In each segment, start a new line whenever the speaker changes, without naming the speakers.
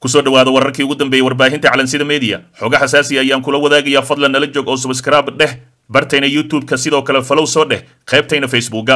kusoo dhawaada wararkii ugu dambeeyey warbaahinta calansida media xoga xasaasiya ayaan kula wadaagayaa fadlan nala joog oo subskraib dheh bartayna youtube-ka sidoo kale falow soo dheh qaybtayna facebooka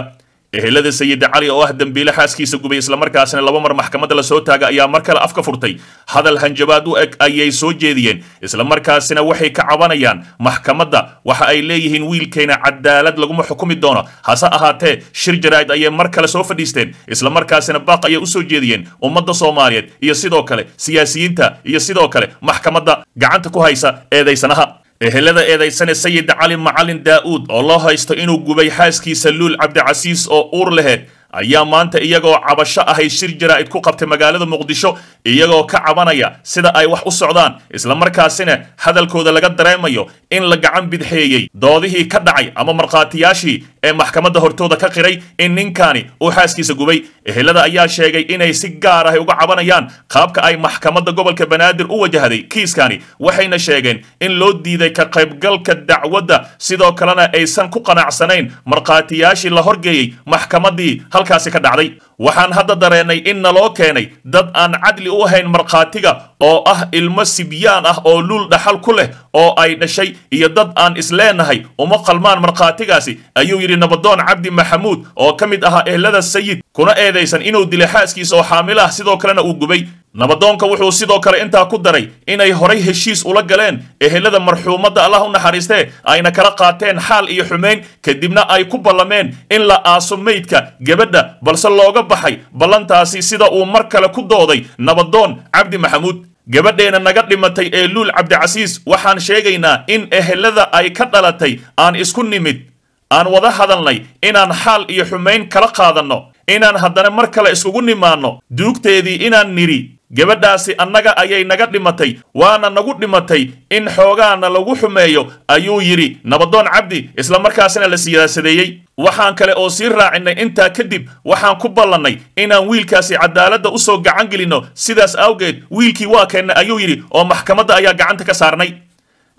ehelada sayid cali oo ah dembiile xaaskiisa gubay islamarkaasna laba mar maxkamadda lasoo taaga ayaa mar kale afka furtay hadal hanjabaad u eg ayay soo jeediyeen islamarkaasina waxay ka cabanayaan maxkamadda waxa ay leeyihiin wiilkeena cadaalad laguma xukumi doono hase ahaatee shir jaraa'id ayay mar kale soo fadhiisteen islamarkaasina baaq ayay u soo jeediyeen ummadda soomaaliyeed iyo sidoo kale siyaasiyiinta iyo sidoo kale maxkamadda gacanta ku haysa eedaysanaha ehelada eedaysane sayid cali macalin daa oo loo haysto inuu gubay xaaskiisa luul cabdicasiis oo uur laheed ayaa maanta iyagoo cabasho ahay shir jaraa'id ku qabtay magaalada muqdisho iyagoo ka cabanaya sida ay wax u socdaan islamarkaasina hadalkooda laga dareemayo in la gacan bidxeeyey doodihii ka dhacay ama markhaatiyaashii ee maxkamadda hortooda ka qiray in ninkani uu xaaskiisa gubay ehelada ayaa sheegay inay si gaar ahay uga cabanayaan qaabka ay maxkamadda gobolka banaadir u wajahday kiiskani waxayna sheegeen in loo diiday ka qaybgalka dacwadda sidoo kalena aysan ku qanacsanayn markhaatiyaashii la horgeeyey maxkamaddii halkaasi ka dhacday waxaan hadda dareennay in naloo keenay dad aan cadli u ahayn markhaatiga oo ah ilmo sibyaan ah oo luul dhaxal ku leh oo ay dhashay iyo dad aan isleenahay uma qalmaan markhaatigaasi ayuu yidhi nabadoon cabdi maxamuud oo ka mid ahaa ehlada sayid kuna eedaysan inuu dilay xaaskiisa oo xaamilo ah sidoo kalena uu gubay nabadoonka wuxuu sidoo kale intaa ku daray inay horay heshiis ula galeen ehelada marxuumadda allah u naxariistee ayna kala qaateen xaal iyo xumayn kadibna ay ku ballameen in la aaso meydka gabadha balse looga baxay ballantaasi sida uu mar kale ku dooday nabadoon cabdi maxamuud gabadheena naga dhimatay ee luul cabdicasiis waxaan sheegaynaa in ehelada ay ka dhalatay aan isku nimid aan wada hadalnay inaan xaal iyo xumayn kala qaadanno inaan haddana mar kale iskugu nimaanno duugteedii inaan nidhi gabadhaasi annaga ayay naga dhimatay waana nagu dhimatay in xoogaana lagu xumeeyo ayuu yidhi nabadoon cabdi isla markaasina la siyaasadeeyey waxaan kale oo sii raacinay intaa kadib waxaan ku ballannay inaan wiilkaasi cadaaladda u soo gacan gelinno sidaas awgeed wiilkii waa keenna ayuu yidhi oo maxkamadda ayaa gacanta ka saarnay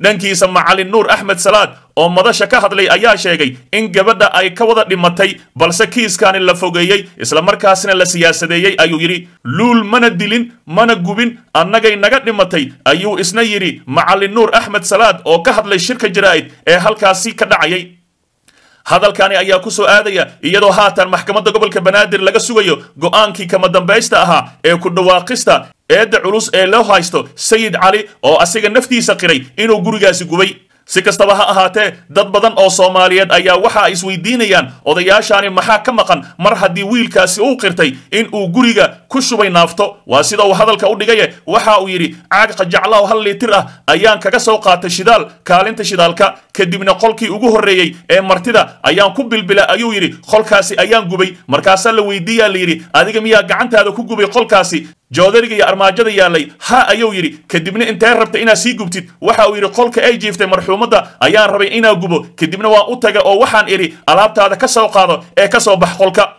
dhankiisa macalin nuur axmed salaad oo madasha ka hadlay ayaa sheegay in gabadha ay ka wada dhimatay balse kiiskaani la fogeeyey islamarkaasna la siyaasadeeyey ayuu yidhi luul mana dilin mana gubin annagay naga dhimatay ayuu isna yidhi macalin nuur axmed salaad oo ka hadlay shirka jaraa'id ee halkaasi ka dhacayay hadalkaani ayaa ku soo aadaya iyadoo haatan maxkamadda gobolka banaadir laga sugayo go'aankii kama dambaysta ahaa ee ku dhawaaqista eedda culus ee loo haysto sayid cali oo asiga naftiisa qiray inuu gurigaasi gubay si kastaba ha ahaatee dad badan oo soomaaliyeed ayaa waxa ay isweydiinayaan odayaashaani maxaa ka maqan mar haddii wiilkaasi uu qirtay in uu guriga ku shubay naafto waa sida uu hadalka u dhigaye waxa uu yidhi caag qajaclaw hal liitir ah ayaan kaga soo qaatay shidaal kaalinta shidaalka kadibna qolkii ugu horreeyey ee martida ayaan ku bilbila ayuu yidhi qolkaasi ayaan gubay markaasaa la weydiiyaa layidhi adiga miyaa gacantaada ku gubay qolkaasi joodariga iyo armaajada yaallay ha ayuu yidhi kadibna intee rabta inaad sii gubtid waxa uu yidhi qolka ay jiiftay marxuumadda ayaan rabay inaan gubo kadibna waa u taga oo waxaan idhi alaabtaada ka soo qaado ee ka soo bax qolka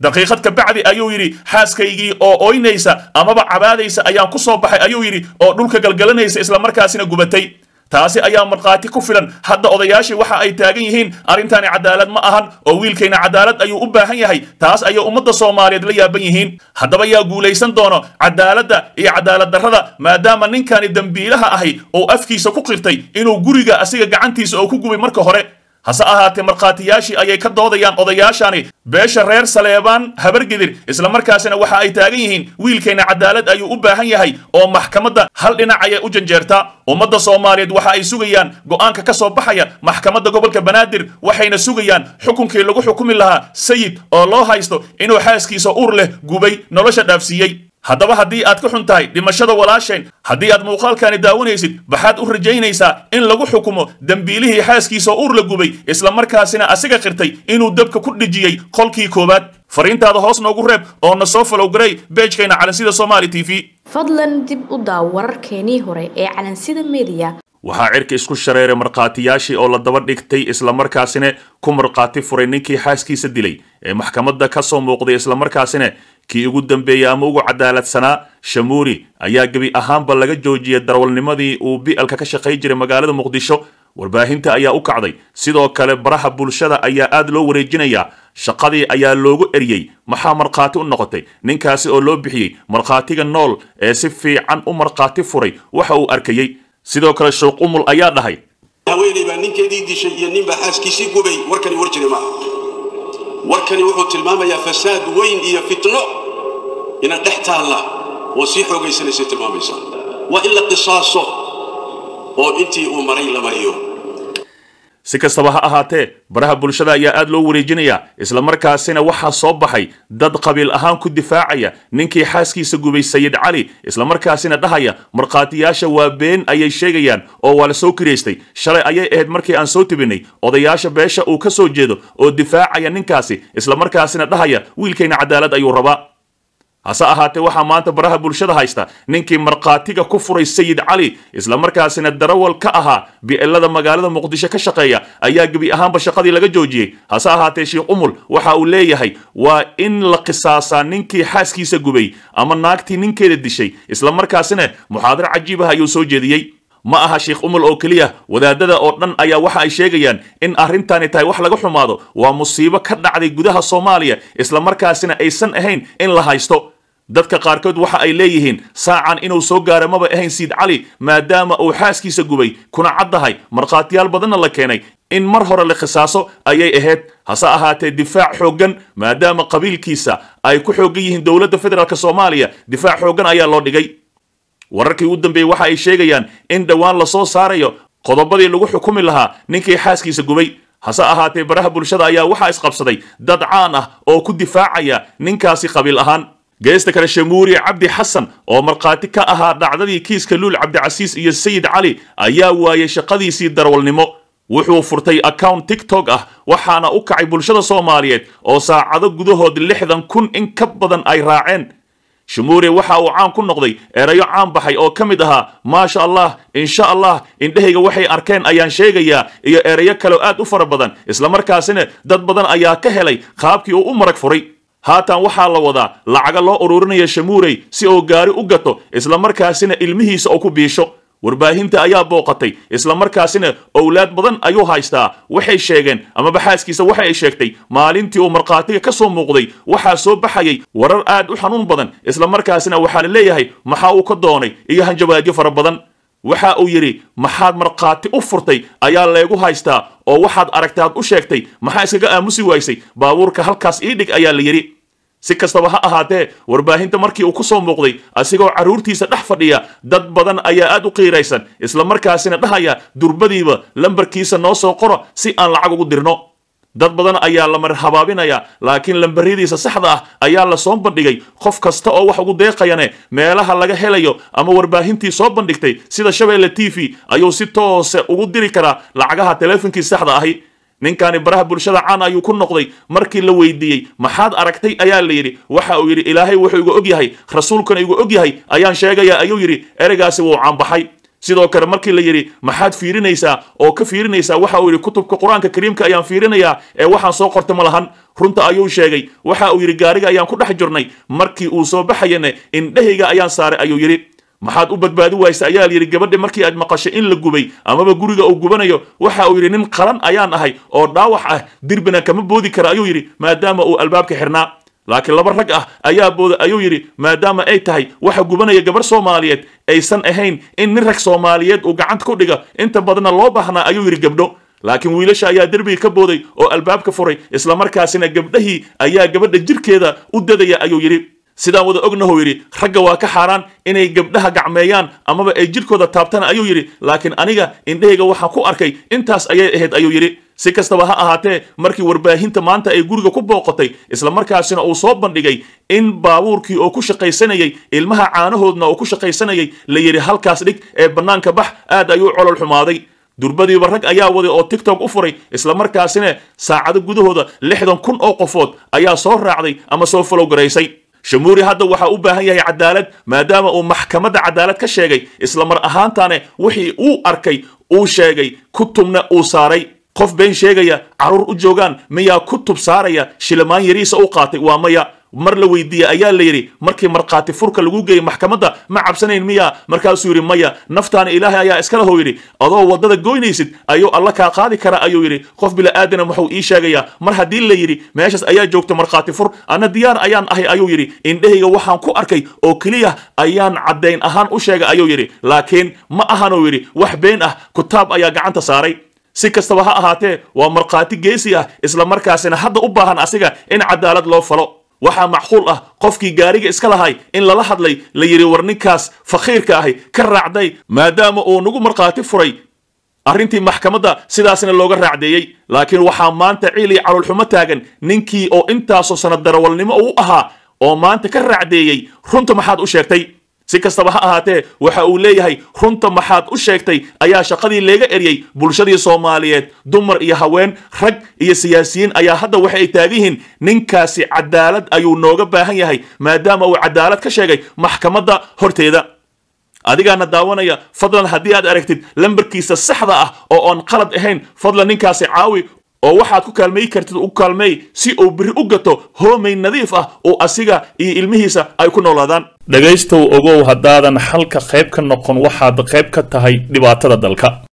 daqiiqad kabacdi ayuu yidhi xaaskaygii oo oynaysa amaba cabaadaysa ayaan ku soo baxay ayuu yidhi oo dhulka galgalanaysa isla markaasina gubatay taasi ayaa markhaati ku filan hadda odayaashii waxa ay taagan yihiin arrintani cadaalad ma ahan oo wiilkayna cadaalad ayuu u baahan yahay taas ayay ummadda soomaaliyeed la yaaban yihiin haddaba yaa guulaysan doono cadaaladda iyo cadaalad darrada maadaama ninkani dembiilaha ahay oo afkiisa ku qirtay inuu guriga asiga gacantiisa oo ku gubay marka hore hase ahaatee markhaatiyaashii ayay ka doodayaan odayaashani beesha reer saleebaan habargidir isla markaasina waxa ay taagan yihiin wiilkeenna cadaalad ayuu u baahan yahay oo maxkamadda hal dhinac ayay u janjeertaa ummadda soomaaliyeed waxa ay sugayaan go'aanka ka soo baxaya maxkamadda gobolka banaadir waxayna sugayaan xukunkii lagu xukumi lahaa sayid oo loo haysto inuu xaaskiisa uur leh gubay nolosha dhaafsiiyey haddaba haddii aad ka xun tahay dhimashada walaasheen haddii aad muuqaalkani daawanaysid waxaad u rajaynaysaa in lagu xukumo dembiilihii xaaskiisa uur la gubay isla markaasina asiga qirtay inuu dabka ku dhijiyey qolkii koowaad fariintaada hoos noogu reeb oo na soo falowgaray beejkayna calansida somaali t v fadlan dib u daaw wararkeenii hore ee calansida mediya waxaa cirka isku shareeray markhaatiyaashii oo la daba dhigtay isla markaasina ku markhaati furay ninkii xaaskiisa dilay ee maxkamadda ka soo muuqday isla markaasina kii ugu dambeeyey ama ugu cadaaladsanaa shamuuri ayaa gebi ahaanba laga joojiyay darawalnimadii uu bi'alka ka shaqayn jiray magaalada muqdisho warbaahinta ayaa u kacday sidoo kale baraha bulshada ayaa aad loo wareejinayaa shaqadii ayaa loogu eryey maxaa markhaati u noqotay ninkaasi oo loo bixiyey markhaatiga nool ee si fiican u markhaati furay waxa uu arkayey sidoo kale showq umul ayaa dhahay haweeney baa ninkeedii dishay iyo ninbaa xaaskiisii gubay warkani war jiray maaha warkani wuxuu tilmaamayaa fasaad weyn iyo fitno ina dhex taalla oo sii xoogaysanaysay tilmaamaysaa waa in la qisaaso oo intii uu maray la mariyo si kastaba ha ahaatee baraha bulshada ayaa aad loo wareejinaya islamarkaasina waxaa soo baxay dad qabiil ahaan ku difaacaya ninkii xaaskiisa gubay sayid cali islamarkaasina dhahaya markhaatiyaasha waa been ayay sheegayaan oo waa la soo kiraystay shalay ayay ahayd markii aan soo tibinay odayaasha beesha uu ka soo jeedo oo difaacaya ninkaasi islamarkaasina dhahaya wiilkayna cadaalad ayuu rabaa hase ahaatee waxaa maanta baraha bulshada haysta ninkii markhaatiga ku furay sayid cali isla markaasina darawal ka ahaa bi'elada magaalada muqdisho ka shaqeeya ayaa gebi ahaanba shaqadii laga joojiyey hase ahaatee sheekh umul waxa uu leeyahay waa in la qisaasaa ninkii xaaskiisa gubay ama naagtii ninkeeda dishay islamarkaasina muxaadaro cajiib ah ayuu soo jeediyey ma aha sheekh umul oo keliya wadaadada oo dhan ayaa waxa ay sheegayaan in arrintani tahay wax laga xumaado waa musiibo ka dhacday gudaha soomaaliya isla markaasina aysan ahayn in la haysto dadka qaarkood waxa ay leeyihiin saacan inuu soo gaara maba ahayn siid cali maadaama uu xaaskiisa gubay kuna caddahay markhaatiyaal badanna la keenay in mar hore la khisaaso ayay ahayd hase ahaatee difaac xooggan maadaama qabiilkiisa ay ku xooggan yihiin dowladda federaalk soomaaliya difaac xooggan ayaa loo dhigay wararkii ugu dambeeyey waxa ay sheegayaan in dhowaan la soo saarayo qodobadii lagu xukumi lahaa ninkii xaaskiisa gubay hase ahaatee baraha bulshada ayaa waxaa isqabsaday dad caan ah oo ku difaacaya ninkaasi qabiil ahaan geesta kale shamuuriye cabdi xasan oo markhaati ka ahaa dhacdadii kiiska luul cabdicasiis iyo sayid cali ayaa waayey shaqadiisii darwalnimo wuxuu furtay account tiktok ah waxaana u kacay bulshada soomaaliyeed oo saacado gudahood lixdan kun in ka badan ay raaceen shamuuriye waxa uu caan ku noqday erayo caan baxay oo ka mid ahaa maasha allah insha allah indhehayga waxay arkeen ayaan sheegayaa iyo erayo kaleo aad u fara badan isla markaasina dad badan ayaa ka helay qaabkii uu u marag furay haatan waxaa la wadaa lacaga loo ururinaya shamuurey si oo gaari u gato isla markaasina ilmihiisa oo ku biisho warbaahinta ayaa booqatay isla markaasina owlaad badan ayuu haystaa waxay sheegeen amaba xaaskiisa waxa ay sheegtay maalintii uu markhaatiga ka soo muuqday waxaa soo baxayay warar aad u xanuun badan isla markaasina waxaa la leeyahay maxaa uu ka doonay iyo hanjabaadyo fara badan waxa uu yidhi maxaad markhaati u furtay ayaa laygu haystaa oo waxaad aragtaad u sheegtay maxaa iskaga aamusi waysay baabuurka halkaas ii dhig ayaa la yidhi si kastaba ha ahaatee warbaahinta markii uu ku soo muuqday asigoo carruurtiisa dhex fadhiya dad badan ayaa aad u qiiraysan isla markaasina dhahaya durbadiiba lambarkiisa noo soo qora si aan lacag ugu dirno dad badan ayaa la marhabaabinaya laakiin lambaryadiisa saxda ah ayaa la soo bandhigay qof kasta oo wax ugu deeqayane meelaha laga helayo ama warbaahintii soo bandhigtay sida shabeelle t v ayuu si toose ugu diri karaa lacagaha teleefonkii saxda ahi ninkani baraha bulshada caan ayuu ku noqday markii la weydiiyey maxaad aragtay ayaa la yidhi waxa uu yidhi ilaahay wuxuu igu og yahay rasuulkuna igu og yahay ayaan sheegayaa ayuu yidhi ereygaasi wuu caanbaxay sidoo kale markii la yidhi maxaad fiirinaysaa oo ka fiirinaysaa waxa uu yidhi kutubka qur-aanka kariimka ayaan fiirinayaa ee waxaan soo qortay ma lahan runta ayuu sheegay waxa uu yidhi gaariga ayaan ku dhex jirnay markii uu soo baxayane indhahayga ayaan saaray ayuu yidhi maxaad u badbaadi waysa ayaa layidhi gabadha markii aad maqashay in la gubay amaba guriga uu gubanayo waxa uu yidhi nin qalan ayaan ahay oo dhaawax ah dirbina kama boodi kara ayuu yidhi maadaama uu albaabka xirnaa laakiin laba rag ah ayaa booda ayuu yidhi maadaama ay tahay waxa gubanaya gabarh soomaaliyeed aysan ahayn in nin rag soomaaliyeed uu gacanta ku dhiga inta badanna loo baahnaa ayuu yidhi gabdho laakiin wiilasha ayaa derbiga ka booday oo albaabka furay isla markaasina gabdhahii ayaa gabadha jirkeeda u dadaya ayuu yidhi sidaan wada ognahuu yidhi ragga waa ka xaaraan inay gabdhaha gacmeeyaan amaba ay jidhkooda taabtana ayuu yidhi laakiin aniga indhahayga waxaan ku arkay intaas ayay ahayd ayuu yidhi si kastaba ha ahaatee markii warbaahinta maanta ay guriga ku booqatay isla markaasina uu soo bandhigay in baabuurkii oo ku shaqaysanayey ilmaha caanahoodna oo ku shaqaysanayay la yidhi halkaas dhig ee bannaanka bax aad ayuu colol xumaaday durbadiiba rag ayaa waday oo tiktok u furay isla islamarkaasina saacado gudahooda lixdan kun oo qofood ayaa soo raacday ama soo falowgaraysay shamuuri hadda waxaa u baahan yahay cadaalad maadaama uu maxkamadda cadaalad ka sheegay isla mar ahaantaane wixii uu arkay uu sheegay kutubna uu saaray qof been sheegaya carruur u joogaan miyaa kutub saaraya shilimaan yariisa u qaatay waa maya mar la weydiiyey ayaa la yidhi markii markhaati furka lagu geeyey maxkamadda ma cabsanayn miya markaasuu yidhi maya naftaana ilaahay ayaa iskalahow yidhi adoo waddada goynaysid ayuu alla kaa qaadi kara ayuu yidhi qof bila'aadana wuxuu ii sheegayaa mar haddii la yidhi meeshaas ayaa joogta markhaati fur anna diyaar ayaan ahay ayuu yidhi indhahayga waxaan ku arkay oo keliya ayaan caddayn ahaan u sheegay ayuu yidhi laakiin ma ahanuu yidhi wax been ah kutaab ayaa gacanta saaray si kastaba ha ahaatee waa markhaati geesi ah isla markaasina hadda u baahan asiga in cadaalad loo falo waxaa macquul ah qofkii gaariga iska lahay in lala hadlay la yidhi war ninkaas fakhiirka ahi ka raacday maadaama uu nagu markhaati furay arrintii maxkamadda sidaasna looga raacdeeyey laakiin waxaa maanta ciil iyo caloolxumo taagan ninkii oo intaasoo sanad darawalnimo u ahaa oo maanta ka raacdeeyey runta maxaad u sheegtay si kastaba ha ahaatee waxa uu leeyahay runta maxaad u sheegtay ayaa shaqadii leega eryey bulshadii soomaaliyeed dumar iyo haween rag iyo siyaasiyiin ayaa hadda waxa ay yihiin ninkaasi cadaalad ayuu nooga baahan yahay maadaama uu cadaalad ka sheegay maxkamadda horteeda adigaana daawanaya fadlan haddii aad aragtid lambarkiisa saxda ah oo oon qalad ahayn fadlan ninkaasi caawi oo waxaad ku kaalmay kartid u kaalmeey si uu biri u gato hoomay nadiif ah oo asiga iyo ilmihiisa ay ku noolaadaan dhegaystow ogow haddaadan xalka qayb ka noqon waxaad qayb ka tahay dhibaatada dalka